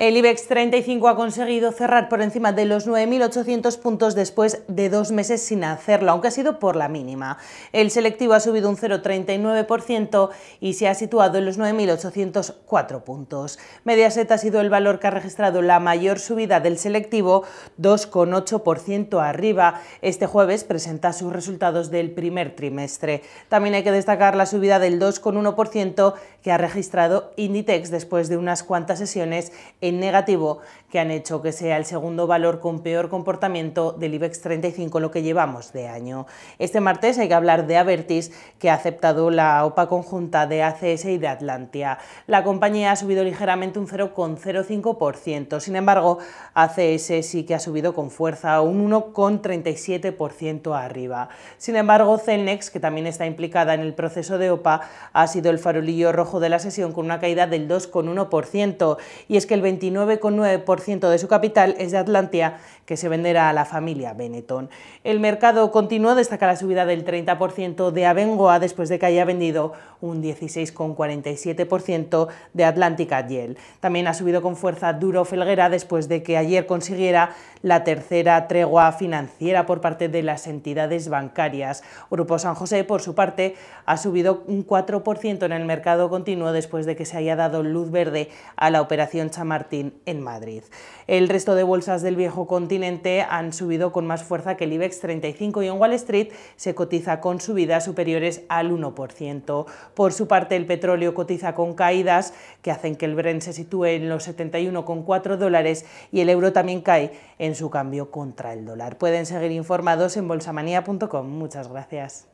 El IBEX 35 ha conseguido cerrar por encima de los 9.800 puntos después de dos meses sin hacerlo, aunque ha sido por la mínima. El selectivo ha subido un 0,39% y se ha situado en los 9.804 puntos. Mediaset ha sido el valor que ha registrado la mayor subida del selectivo, 2,8% arriba. Este jueves presenta sus resultados del primer trimestre. También hay que destacar la subida del 2,1% que ha registrado Inditex después de unas cuantas sesiones en negativo que han hecho que sea el segundo valor con peor comportamiento del IBEX 35 lo que llevamos de año. Este martes hay que hablar de Avertis, que ha aceptado la OPA conjunta de ACS y de Atlantia. La compañía ha subido ligeramente un 0,05%, sin embargo, ACS sí que ha subido con fuerza, un 1,37% arriba. Sin embargo, Celnex, que también está implicada en el proceso de OPA, ha sido el farolillo rojo de la sesión con una caída del 2,1%, y es que el 29,9% de su capital es de Atlantia, que se venderá a la familia Benetton. El mercado continuó destaca la subida del 30% de Avengoa después de que haya vendido un 16,47% de Atlantic Yel. También ha subido con fuerza Duro Felguera después de que ayer consiguiera la tercera tregua financiera por parte de las entidades bancarias. Grupo San José, por su parte, ha subido un 4% en el mercado continuo después de que se haya dado luz verde a la operación Chamartín en Madrid. El resto de bolsas del viejo continente han subido con más fuerza que el IBEX 35 y en Wall Street se cotiza con subidas superiores al 1%. Por su parte, el petróleo cotiza con caídas que hacen que el Brent se sitúe en los 71,4 dólares y el euro también cae en su cambio contra el dólar. Pueden seguir informados en bolsamanía.com. Muchas gracias.